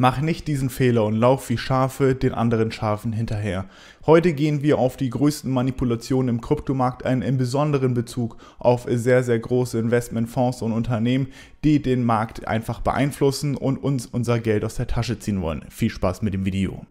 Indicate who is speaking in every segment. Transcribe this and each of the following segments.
Speaker 1: Mach nicht diesen Fehler und lauf wie Schafe den anderen Schafen hinterher. Heute gehen wir auf die größten Manipulationen im Kryptomarkt ein, im besonderen Bezug auf sehr, sehr große Investmentfonds und Unternehmen, die den Markt einfach beeinflussen und uns unser Geld aus der Tasche ziehen wollen. Viel Spaß mit dem Video.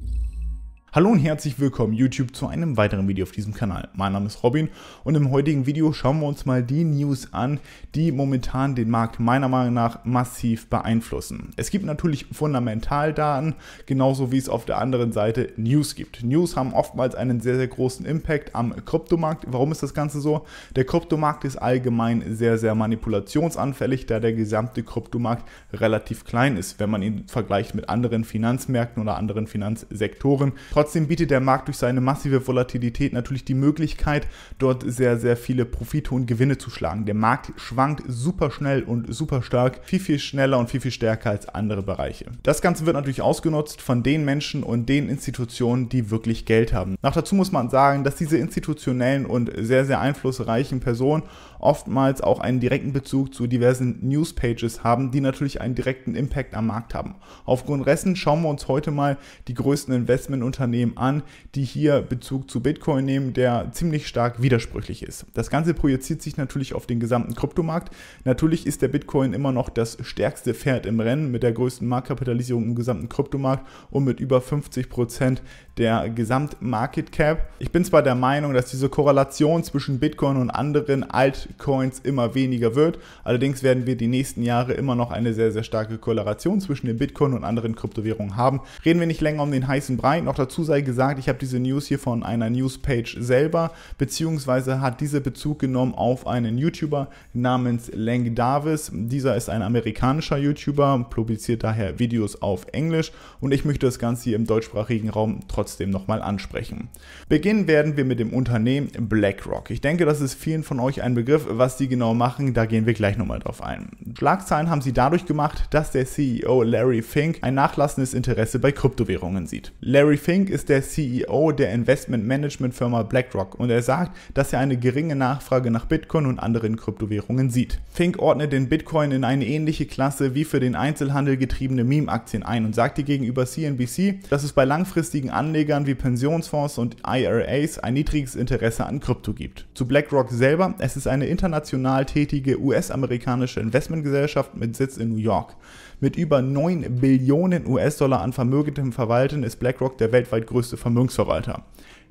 Speaker 1: Hallo und herzlich willkommen YouTube zu einem weiteren Video auf diesem Kanal. Mein Name ist Robin und im heutigen Video schauen wir uns mal die News an, die momentan den Markt meiner Meinung nach massiv beeinflussen. Es gibt natürlich Fundamentaldaten, genauso wie es auf der anderen Seite News gibt. News haben oftmals einen sehr, sehr großen Impact am Kryptomarkt. Warum ist das Ganze so? Der Kryptomarkt ist allgemein sehr, sehr manipulationsanfällig, da der gesamte Kryptomarkt relativ klein ist, wenn man ihn vergleicht mit anderen Finanzmärkten oder anderen Finanzsektoren. Trotzdem Trotzdem bietet der Markt durch seine massive Volatilität natürlich die Möglichkeit, dort sehr, sehr viele Profite und Gewinne zu schlagen. Der Markt schwankt super schnell und super stark, viel, viel schneller und viel, viel stärker als andere Bereiche. Das Ganze wird natürlich ausgenutzt von den Menschen und den Institutionen, die wirklich Geld haben. Noch dazu muss man sagen, dass diese institutionellen und sehr, sehr einflussreichen Personen oftmals auch einen direkten Bezug zu diversen Newspages haben, die natürlich einen direkten Impact am Markt haben. Aufgrund dessen schauen wir uns heute mal die größten Investmentunternehmen Unternehmen an, die hier Bezug zu Bitcoin nehmen, der ziemlich stark widersprüchlich ist. Das Ganze projiziert sich natürlich auf den gesamten Kryptomarkt. Natürlich ist der Bitcoin immer noch das stärkste Pferd im Rennen mit der größten Marktkapitalisierung im gesamten Kryptomarkt und mit über 50% Prozent der Gesamtmarket Cap. Ich bin zwar der Meinung, dass diese Korrelation zwischen Bitcoin und anderen Altcoins immer weniger wird, allerdings werden wir die nächsten Jahre immer noch eine sehr, sehr starke Korrelation zwischen dem Bitcoin und anderen Kryptowährungen haben. Reden wir nicht länger um den heißen Brei, noch dazu dazu sei gesagt, ich habe diese News hier von einer Newspage selber, beziehungsweise hat diese Bezug genommen auf einen YouTuber namens Lang Davis. Dieser ist ein amerikanischer YouTuber publiziert daher Videos auf Englisch und ich möchte das Ganze hier im deutschsprachigen Raum trotzdem nochmal ansprechen. Beginnen werden wir mit dem Unternehmen BlackRock. Ich denke, das ist vielen von euch ein Begriff, was die genau machen, da gehen wir gleich nochmal drauf ein. Schlagzeilen haben sie dadurch gemacht, dass der CEO Larry Fink ein nachlassendes Interesse bei Kryptowährungen sieht. Larry Fink Fink ist der CEO der Investmentmanagementfirma BlackRock und er sagt, dass er eine geringe Nachfrage nach Bitcoin und anderen Kryptowährungen sieht. Fink ordnet den Bitcoin in eine ähnliche Klasse wie für den Einzelhandel getriebene Meme-Aktien ein und sagte gegenüber CNBC, dass es bei langfristigen Anlegern wie Pensionsfonds und IRAs ein niedriges Interesse an Krypto gibt. Zu BlackRock selber, es ist eine international tätige US-amerikanische Investmentgesellschaft mit Sitz in New York. Mit über 9 Billionen US-Dollar an vermögendem Verwalten ist BlackRock der weltweit größte Vermögensverwalter.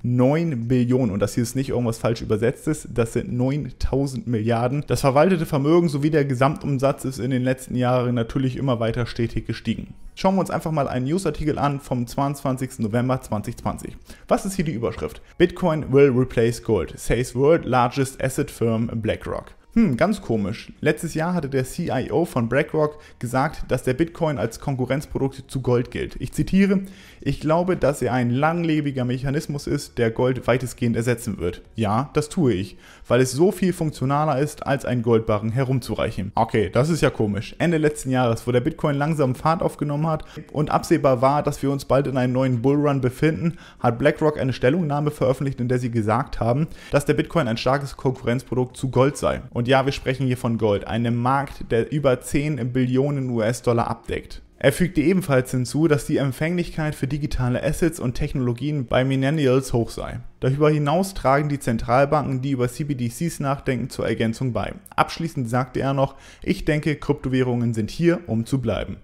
Speaker 1: 9 Billionen, und das hier ist nicht irgendwas falsch übersetztes, das sind 9000 Milliarden. Das verwaltete Vermögen sowie der Gesamtumsatz ist in den letzten Jahren natürlich immer weiter stetig gestiegen. Schauen wir uns einfach mal einen Newsartikel an vom 22. November 2020. Was ist hier die Überschrift? Bitcoin will replace gold, says world largest asset firm BlackRock. Hm, ganz komisch. Letztes Jahr hatte der CIO von BlackRock gesagt, dass der Bitcoin als Konkurrenzprodukt zu Gold gilt. Ich zitiere, ich glaube, dass er ein langlebiger Mechanismus ist, der Gold weitestgehend ersetzen wird. Ja, das tue ich, weil es so viel funktionaler ist, als einen Goldbarren herumzureichen. Okay, das ist ja komisch. Ende letzten Jahres, wo der Bitcoin langsam Fahrt aufgenommen hat und absehbar war, dass wir uns bald in einem neuen Bullrun befinden, hat BlackRock eine Stellungnahme veröffentlicht, in der sie gesagt haben, dass der Bitcoin ein starkes Konkurrenzprodukt zu Gold sei. Und ja, wir sprechen hier von Gold, einem Markt, der über 10 Billionen US-Dollar abdeckt. Er fügte ebenfalls hinzu, dass die Empfänglichkeit für digitale Assets und Technologien bei Millennials hoch sei. Darüber hinaus tragen die Zentralbanken, die über CBDCs nachdenken, zur Ergänzung bei. Abschließend sagte er noch, ich denke, Kryptowährungen sind hier, um zu bleiben.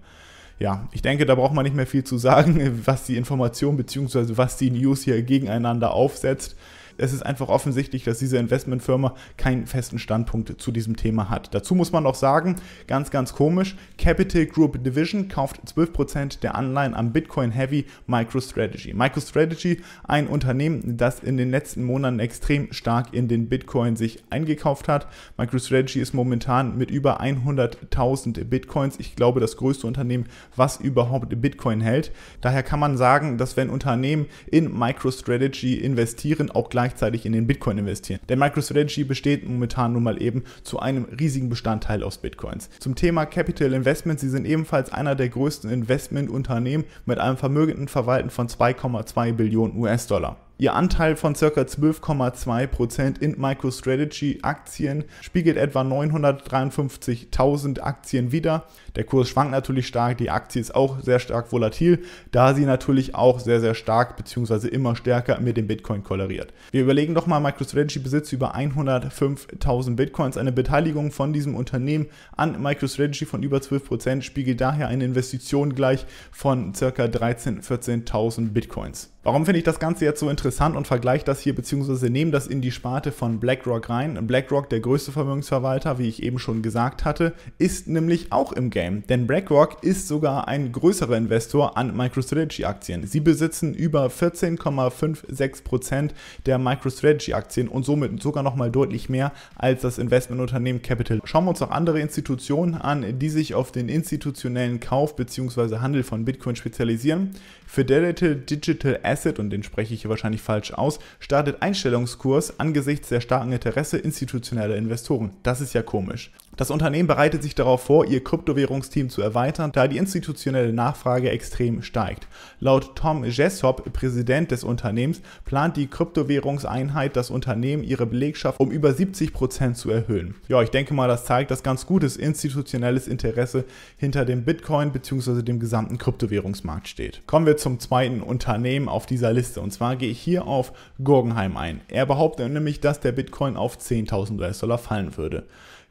Speaker 1: Ja, ich denke, da braucht man nicht mehr viel zu sagen, was die Information bzw. was die News hier gegeneinander aufsetzt es ist einfach offensichtlich, dass diese Investmentfirma keinen festen Standpunkt zu diesem Thema hat. Dazu muss man auch sagen, ganz, ganz komisch, Capital Group Division kauft 12% der Anleihen am Bitcoin-Heavy MicroStrategy. MicroStrategy, ein Unternehmen, das in den letzten Monaten extrem stark in den Bitcoin sich eingekauft hat. MicroStrategy ist momentan mit über 100.000 Bitcoins, ich glaube, das größte Unternehmen, was überhaupt Bitcoin hält. Daher kann man sagen, dass wenn Unternehmen in MicroStrategy investieren, auch gleich gleichzeitig in den Bitcoin investieren. Denn MicroStrategy besteht momentan nun mal eben zu einem riesigen Bestandteil aus Bitcoins. Zum Thema Capital Investment, sie sind ebenfalls einer der größten Investmentunternehmen mit einem vermögenden Verwalten von 2,2 Billionen US-Dollar. Ihr Anteil von ca. 12,2% in MicroStrategy-Aktien spiegelt etwa 953.000 Aktien wider. Der Kurs schwankt natürlich stark, die Aktie ist auch sehr stark volatil, da sie natürlich auch sehr, sehr stark bzw. immer stärker mit dem Bitcoin koloriert. Wir überlegen doch mal, MicroStrategy besitzt über 105.000 Bitcoins. Eine Beteiligung von diesem Unternehmen an MicroStrategy von über 12% spiegelt daher eine Investition gleich von ca. 13.000, 14.000 Bitcoins. Warum finde ich das Ganze jetzt so interessant und vergleiche das hier bzw. nehme das in die Sparte von BlackRock rein? BlackRock, der größte Vermögensverwalter, wie ich eben schon gesagt hatte, ist nämlich auch im Game, denn BlackRock ist sogar ein größerer Investor an MicroStrategy-Aktien. Sie besitzen über 14,56% der MicroStrategy-Aktien und somit sogar nochmal deutlich mehr als das Investmentunternehmen Capital. Schauen wir uns auch andere Institutionen an, die sich auf den institutionellen Kauf bzw. Handel von Bitcoin spezialisieren. Fidelity Digital Assets Asset, und den spreche ich hier wahrscheinlich falsch aus, startet Einstellungskurs angesichts der starken Interesse institutioneller Investoren. Das ist ja komisch. Das Unternehmen bereitet sich darauf vor, ihr Kryptowährungsteam zu erweitern, da die institutionelle Nachfrage extrem steigt. Laut Tom Jessop, Präsident des Unternehmens, plant die Kryptowährungseinheit das Unternehmen, ihre Belegschaft um über 70 Prozent zu erhöhen. Ja, ich denke mal, das zeigt dass ganz gutes institutionelles Interesse hinter dem Bitcoin bzw. dem gesamten Kryptowährungsmarkt steht. Kommen wir zum zweiten Unternehmen auf dieser Liste und zwar gehe ich hier auf Gurgenheim ein. Er behauptet nämlich, dass der Bitcoin auf 10.000 US-Dollar fallen würde.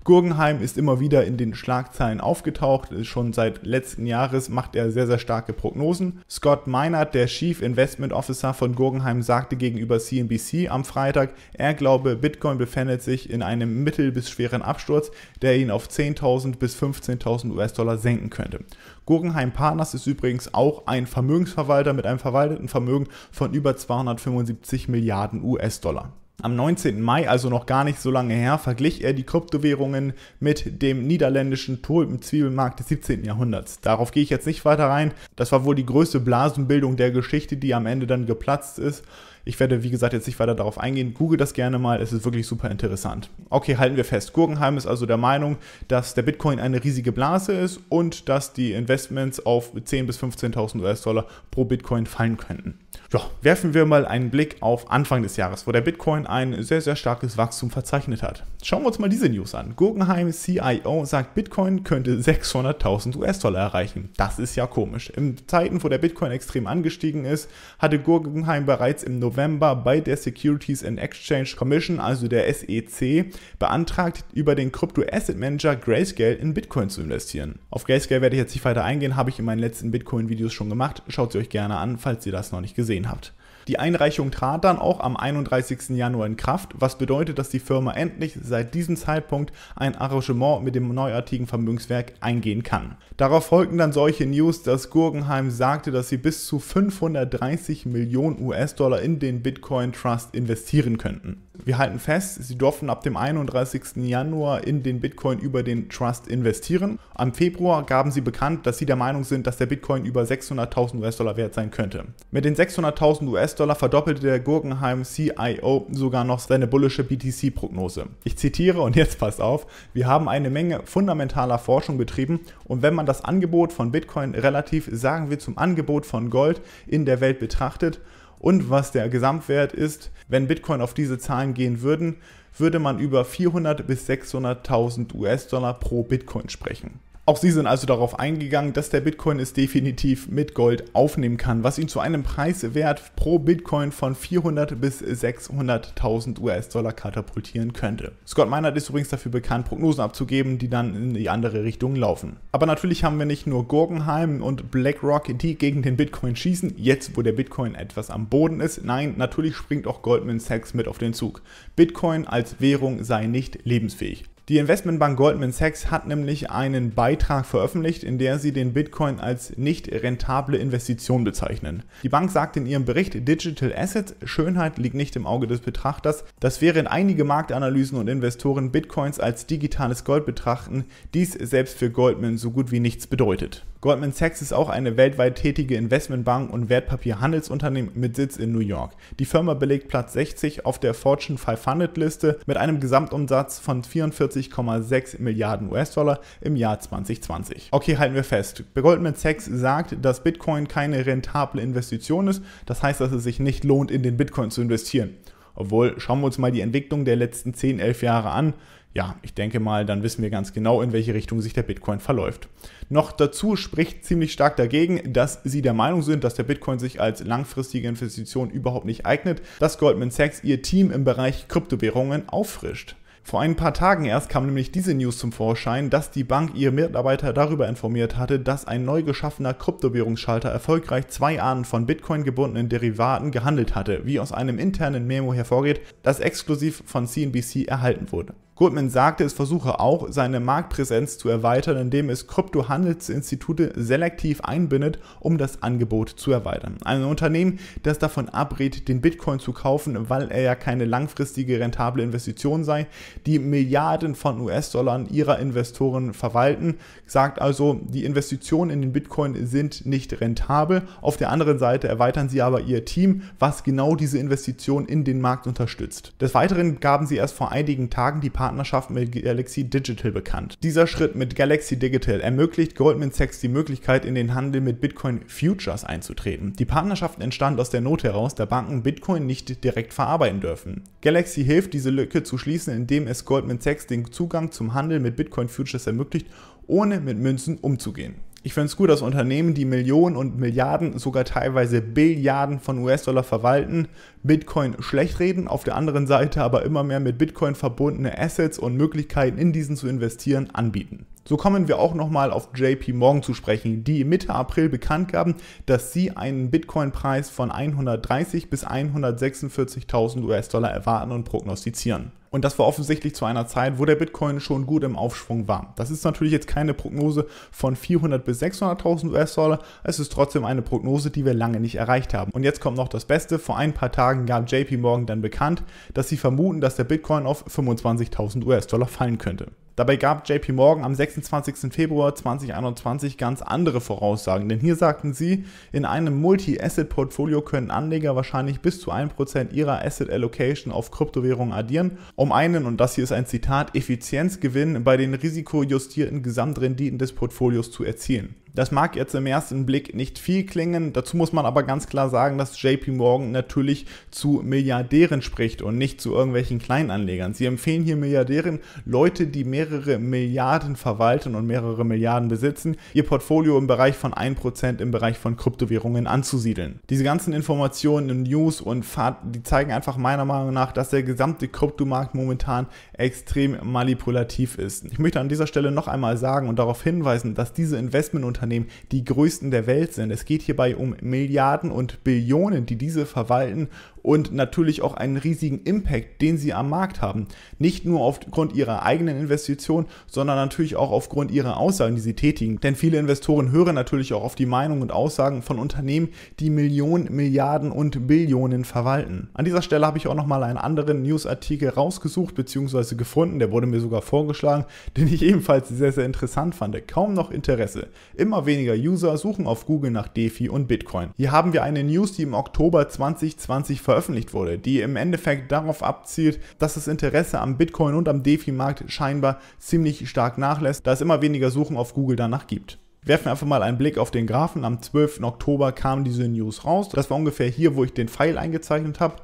Speaker 1: Gurgenheim ist immer wieder in den Schlagzeilen aufgetaucht. Schon seit letzten Jahres macht er sehr, sehr starke Prognosen. Scott Meinert, der Chief Investment Officer von Gurgenheim, sagte gegenüber CNBC am Freitag, er glaube, Bitcoin befindet sich in einem mittel- bis schweren Absturz, der ihn auf 10.000 bis 15.000 US-Dollar senken könnte. Gurgenheim Partners ist übrigens auch ein Vermögensverwalter mit einem verwalteten Vermögen von über 275 Milliarden US-Dollar. Am 19. Mai, also noch gar nicht so lange her, verglich er die Kryptowährungen mit dem niederländischen Tulpenzwiebelmarkt des 17. Jahrhunderts. Darauf gehe ich jetzt nicht weiter rein. Das war wohl die größte Blasenbildung der Geschichte, die am Ende dann geplatzt ist. Ich werde, wie gesagt, jetzt nicht weiter darauf eingehen. Google das gerne mal, es ist wirklich super interessant. Okay, halten wir fest. Gurgenheim ist also der Meinung, dass der Bitcoin eine riesige Blase ist und dass die Investments auf 10.000 bis 15.000 US-Dollar pro Bitcoin fallen könnten. Ja, werfen wir mal einen Blick auf Anfang des Jahres, wo der Bitcoin ein sehr, sehr starkes Wachstum verzeichnet hat. Schauen wir uns mal diese News an. Guggenheim CIO sagt, Bitcoin könnte 600.000 US-Dollar erreichen. Das ist ja komisch. In Zeiten, wo der Bitcoin extrem angestiegen ist, hatte Guggenheim bereits im November bei der Securities and Exchange Commission, also der SEC, beantragt, über den Crypto-Asset-Manager Grayscale in Bitcoin zu investieren. Auf Grayscale werde ich jetzt nicht weiter eingehen, habe ich in meinen letzten Bitcoin-Videos schon gemacht. Schaut sie euch gerne an, falls ihr das noch nicht gesehen habt gesehen habt. Die Einreichung trat dann auch am 31. Januar in Kraft, was bedeutet, dass die Firma endlich seit diesem Zeitpunkt ein Arrangement mit dem neuartigen Vermögenswerk eingehen kann. Darauf folgten dann solche News, dass Gurgenheim sagte, dass sie bis zu 530 Millionen US-Dollar in den Bitcoin Trust investieren könnten wir halten fest, Sie durften ab dem 31. Januar in den Bitcoin über den Trust investieren. Am Februar gaben Sie bekannt, dass Sie der Meinung sind, dass der Bitcoin über 600.000 US-Dollar wert sein könnte. Mit den 600.000 US-Dollar verdoppelte der Gurkenheim CIO sogar noch seine bullische BTC-Prognose. Ich zitiere und jetzt passt auf, wir haben eine Menge fundamentaler Forschung betrieben und wenn man das Angebot von Bitcoin relativ, sagen wir zum Angebot von Gold in der Welt betrachtet, und was der Gesamtwert ist. Wenn Bitcoin auf diese Zahlen gehen würden, würde man über 400 bis 600.000 US-Dollar pro Bitcoin sprechen. Auch sie sind also darauf eingegangen, dass der Bitcoin es definitiv mit Gold aufnehmen kann, was ihn zu einem Preiswert pro Bitcoin von 400 bis 600.000 US-Dollar katapultieren könnte. Scott Meinert ist übrigens dafür bekannt, Prognosen abzugeben, die dann in die andere Richtung laufen. Aber natürlich haben wir nicht nur Gurkenheim und BlackRock, die gegen den Bitcoin schießen, jetzt wo der Bitcoin etwas am Boden ist. Nein, natürlich springt auch Goldman Sachs mit auf den Zug. Bitcoin als Währung sei nicht lebensfähig. Die Investmentbank Goldman Sachs hat nämlich einen Beitrag veröffentlicht, in der sie den Bitcoin als nicht rentable Investition bezeichnen. Die Bank sagt in ihrem Bericht Digital Assets, Schönheit liegt nicht im Auge des Betrachters, dass während einige Marktanalysen und Investoren Bitcoins als digitales Gold betrachten, dies selbst für Goldman so gut wie nichts bedeutet. Goldman Sachs ist auch eine weltweit tätige Investmentbank und Wertpapierhandelsunternehmen mit Sitz in New York. Die Firma belegt Platz 60 auf der Fortune 500 Liste mit einem Gesamtumsatz von 44,6 Milliarden US-Dollar im Jahr 2020. Okay, halten wir fest. Goldman Sachs sagt, dass Bitcoin keine rentable Investition ist. Das heißt, dass es sich nicht lohnt, in den Bitcoin zu investieren. Obwohl, schauen wir uns mal die Entwicklung der letzten 10, 11 Jahre an ja, ich denke mal, dann wissen wir ganz genau, in welche Richtung sich der Bitcoin verläuft. Noch dazu spricht ziemlich stark dagegen, dass sie der Meinung sind, dass der Bitcoin sich als langfristige Investition überhaupt nicht eignet, dass Goldman Sachs ihr Team im Bereich Kryptowährungen auffrischt. Vor ein paar Tagen erst kam nämlich diese News zum Vorschein, dass die Bank ihre Mitarbeiter darüber informiert hatte, dass ein neu geschaffener Kryptowährungsschalter erfolgreich zwei Arten von Bitcoin gebundenen Derivaten gehandelt hatte, wie aus einem internen Memo hervorgeht, das exklusiv von CNBC erhalten wurde. Goldman sagte, es versuche auch, seine Marktpräsenz zu erweitern, indem es Kryptohandelsinstitute selektiv einbindet, um das Angebot zu erweitern. Ein Unternehmen, das davon abrät, den Bitcoin zu kaufen, weil er ja keine langfristige rentable Investition sei, die Milliarden von US-Dollar ihrer Investoren verwalten, sagt also, die Investitionen in den Bitcoin sind nicht rentabel. Auf der anderen Seite erweitern sie aber ihr Team, was genau diese Investition in den Markt unterstützt. Des Weiteren gaben sie erst vor einigen Tagen die Partner Partnerschaft mit Galaxy Digital bekannt. Dieser Schritt mit Galaxy Digital ermöglicht Goldman Sachs die Möglichkeit, in den Handel mit Bitcoin Futures einzutreten. Die Partnerschaft entstand aus der Not heraus, da Banken Bitcoin nicht direkt verarbeiten dürfen. Galaxy hilft, diese Lücke zu schließen, indem es Goldman Sachs den Zugang zum Handel mit Bitcoin Futures ermöglicht, ohne mit Münzen umzugehen. Ich finde es gut, dass Unternehmen, die Millionen und Milliarden, sogar teilweise Billiarden von US-Dollar verwalten, Bitcoin schlecht reden, auf der anderen Seite aber immer mehr mit Bitcoin verbundene Assets und Möglichkeiten in diesen zu investieren anbieten. So kommen wir auch nochmal auf JP Morgan zu sprechen, die Mitte April bekannt gaben, dass sie einen Bitcoin-Preis von 130 bis 146.000 US-Dollar erwarten und prognostizieren. Und das war offensichtlich zu einer Zeit, wo der Bitcoin schon gut im Aufschwung war. Das ist natürlich jetzt keine Prognose von 400 bis 600.000 US-Dollar, es ist trotzdem eine Prognose, die wir lange nicht erreicht haben. Und jetzt kommt noch das Beste, vor ein paar Tagen Tagen gab JP Morgan dann bekannt, dass sie vermuten, dass der Bitcoin auf 25.000 US-Dollar fallen könnte. Dabei gab JP Morgan am 26. Februar 2021 ganz andere Voraussagen, denn hier sagten sie, in einem Multi-Asset-Portfolio können Anleger wahrscheinlich bis zu 1% ihrer Asset Allocation auf Kryptowährungen addieren, um einen, und das hier ist ein Zitat, Effizienzgewinn bei den risikojustierten Gesamtrenditen des Portfolios zu erzielen. Das mag jetzt im ersten Blick nicht viel klingen, dazu muss man aber ganz klar sagen, dass JP Morgan natürlich zu Milliardären spricht und nicht zu irgendwelchen Kleinanlegern. Sie empfehlen hier Milliardären Leute, die mehrere Milliarden verwalten und mehrere Milliarden besitzen, ihr Portfolio im Bereich von 1% im Bereich von Kryptowährungen anzusiedeln. Diese ganzen Informationen in News und Fahrt, die zeigen einfach meiner Meinung nach, dass der gesamte Kryptomarkt momentan extrem manipulativ ist. Ich möchte an dieser Stelle noch einmal sagen und darauf hinweisen, dass diese Investmentunternehmen Unternehmen die größten der Welt sind. Es geht hierbei um Milliarden und Billionen, die diese verwalten und natürlich auch einen riesigen Impact, den sie am Markt haben. Nicht nur aufgrund ihrer eigenen Investition, sondern natürlich auch aufgrund ihrer Aussagen, die sie tätigen. Denn viele Investoren hören natürlich auch auf die Meinung und Aussagen von Unternehmen, die Millionen, Milliarden und Billionen verwalten. An dieser Stelle habe ich auch nochmal einen anderen Newsartikel rausgesucht bzw. gefunden, der wurde mir sogar vorgeschlagen, den ich ebenfalls sehr, sehr interessant fand. Kaum noch Interesse. Im immer weniger User suchen auf Google nach DeFi und Bitcoin. Hier haben wir eine News, die im Oktober 2020 veröffentlicht wurde, die im Endeffekt darauf abzielt, dass das Interesse am Bitcoin und am DeFi-Markt scheinbar ziemlich stark nachlässt, da es immer weniger Suchen auf Google danach gibt. Werfen wir einfach mal einen Blick auf den Graphen. Am 12. Oktober kam diese News raus. Das war ungefähr hier, wo ich den Pfeil eingezeichnet habe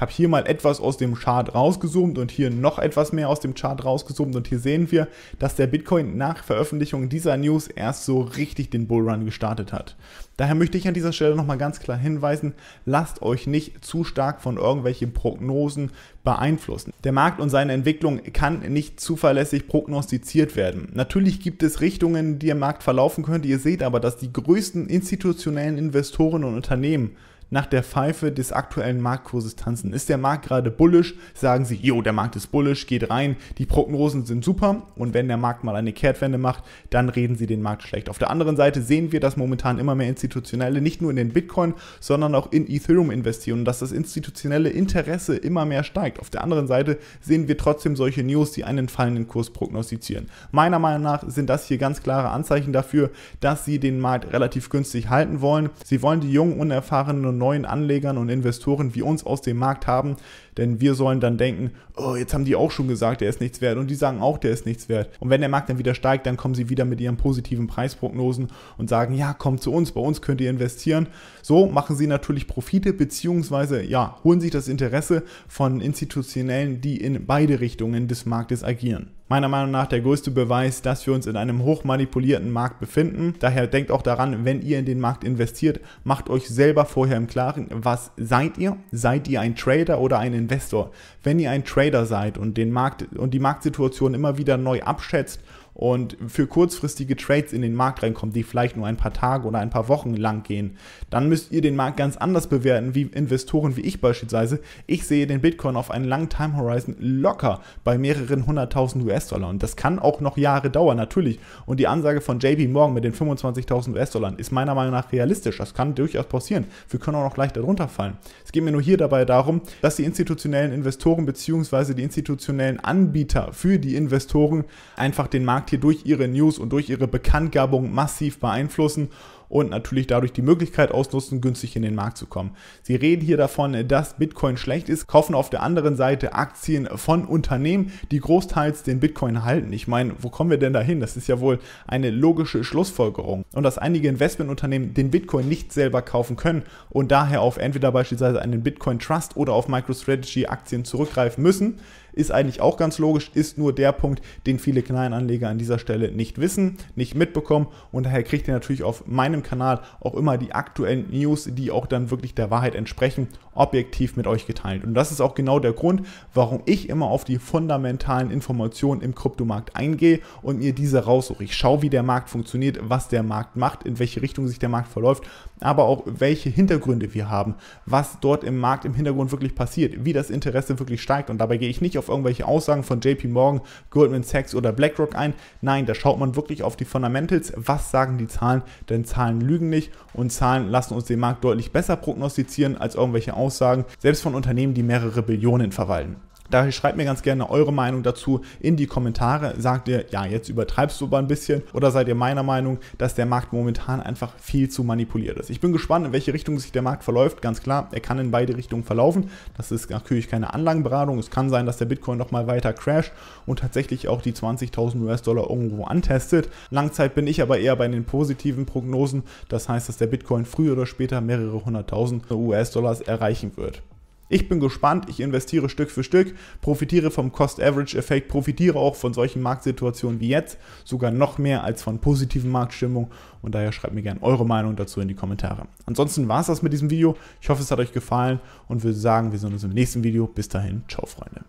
Speaker 1: habe hier mal etwas aus dem Chart rausgezoomt und hier noch etwas mehr aus dem Chart rausgezoomt und hier sehen wir, dass der Bitcoin nach Veröffentlichung dieser News erst so richtig den Bullrun gestartet hat. Daher möchte ich an dieser Stelle nochmal ganz klar hinweisen, lasst euch nicht zu stark von irgendwelchen Prognosen beeinflussen. Der Markt und seine Entwicklung kann nicht zuverlässig prognostiziert werden. Natürlich gibt es Richtungen, die im Markt verlaufen könnte. Ihr seht aber, dass die größten institutionellen Investoren und Unternehmen nach der Pfeife des aktuellen Marktkurses tanzen. Ist der Markt gerade bullisch, sagen sie, jo, der Markt ist bullisch, geht rein, die Prognosen sind super und wenn der Markt mal eine Kehrtwende macht, dann reden sie den Markt schlecht. Auf der anderen Seite sehen wir, dass momentan immer mehr Institutionelle nicht nur in den Bitcoin, sondern auch in Ethereum investieren und dass das institutionelle Interesse immer mehr steigt. Auf der anderen Seite sehen wir trotzdem solche News, die einen fallenden Kurs prognostizieren. Meiner Meinung nach sind das hier ganz klare Anzeichen dafür, dass sie den Markt relativ günstig halten wollen. Sie wollen die jungen, unerfahrenen und neuen Anlegern und Investoren wie uns aus dem Markt haben, denn wir sollen dann denken, oh, jetzt haben die auch schon gesagt, der ist nichts wert. Und die sagen auch, der ist nichts wert. Und wenn der Markt dann wieder steigt, dann kommen sie wieder mit ihren positiven Preisprognosen und sagen, ja, kommt zu uns, bei uns könnt ihr investieren. So machen sie natürlich Profite, beziehungsweise, ja, holen sich das Interesse von Institutionellen, die in beide Richtungen des Marktes agieren meiner Meinung nach der größte Beweis, dass wir uns in einem hochmanipulierten Markt befinden. Daher denkt auch daran, wenn ihr in den Markt investiert, macht euch selber vorher im Klaren, was seid ihr? Seid ihr ein Trader oder ein Investor? Investor, wenn ihr ein Trader seid und den Markt und die Marktsituation immer wieder neu abschätzt und für kurzfristige Trades in den Markt reinkommt, die vielleicht nur ein paar Tage oder ein paar Wochen lang gehen, dann müsst ihr den Markt ganz anders bewerten, wie Investoren wie ich beispielsweise. Ich sehe den Bitcoin auf einen langen Time Horizon locker bei mehreren hunderttausend US-Dollar und das kann auch noch Jahre dauern, natürlich. Und die Ansage von JP Morgan mit den 25.000 US-Dollar ist meiner Meinung nach realistisch. Das kann durchaus passieren. Wir können auch noch leicht darunter fallen. Es geht mir nur hier dabei darum, dass die institutionellen Investoren bzw. die institutionellen Anbieter für die Investoren einfach den Markt Markt hier durch ihre News und durch ihre Bekanntgabung massiv beeinflussen und natürlich dadurch die Möglichkeit ausnutzen, günstig in den Markt zu kommen. Sie reden hier davon, dass Bitcoin schlecht ist, kaufen auf der anderen Seite Aktien von Unternehmen, die großteils den Bitcoin halten. Ich meine, wo kommen wir denn dahin? Das ist ja wohl eine logische Schlussfolgerung. Und dass einige Investmentunternehmen den Bitcoin nicht selber kaufen können und daher auf entweder beispielsweise einen Bitcoin Trust oder auf MicroStrategy Aktien zurückgreifen müssen, ist eigentlich auch ganz logisch, ist nur der Punkt, den viele Kleinanleger an dieser Stelle nicht wissen, nicht mitbekommen und daher kriegt ihr natürlich auf meinem Kanal auch immer die aktuellen News, die auch dann wirklich der Wahrheit entsprechen objektiv mit euch geteilt. Und das ist auch genau der Grund, warum ich immer auf die fundamentalen Informationen im Kryptomarkt eingehe und mir diese raussuche. Ich schaue, wie der Markt funktioniert, was der Markt macht, in welche Richtung sich der Markt verläuft, aber auch welche Hintergründe wir haben, was dort im Markt im Hintergrund wirklich passiert, wie das Interesse wirklich steigt. Und dabei gehe ich nicht auf irgendwelche Aussagen von JP Morgan, Goldman Sachs oder BlackRock ein. Nein, da schaut man wirklich auf die Fundamentals. Was sagen die Zahlen? Denn Zahlen lügen nicht und Zahlen lassen uns den Markt deutlich besser prognostizieren als irgendwelche Aussagen Aussagen, selbst von Unternehmen, die mehrere Billionen verwalten. Daher schreibt mir ganz gerne eure Meinung dazu in die Kommentare. Sagt ihr, ja, jetzt übertreibst du aber ein bisschen oder seid ihr meiner Meinung, dass der Markt momentan einfach viel zu manipuliert ist? Ich bin gespannt, in welche Richtung sich der Markt verläuft. Ganz klar, er kann in beide Richtungen verlaufen. Das ist natürlich keine Anlagenberatung. Es kann sein, dass der Bitcoin nochmal weiter crasht und tatsächlich auch die 20.000 US-Dollar irgendwo antestet. Langzeit bin ich aber eher bei den positiven Prognosen. Das heißt, dass der Bitcoin früher oder später mehrere hunderttausend US-Dollars erreichen wird. Ich bin gespannt, ich investiere Stück für Stück, profitiere vom Cost-Average-Effekt, profitiere auch von solchen Marktsituationen wie jetzt, sogar noch mehr als von positiven Marktstimmung und daher schreibt mir gerne eure Meinung dazu in die Kommentare. Ansonsten war es das mit diesem Video, ich hoffe es hat euch gefallen und würde sagen, wir sehen uns im nächsten Video. Bis dahin, ciao Freunde.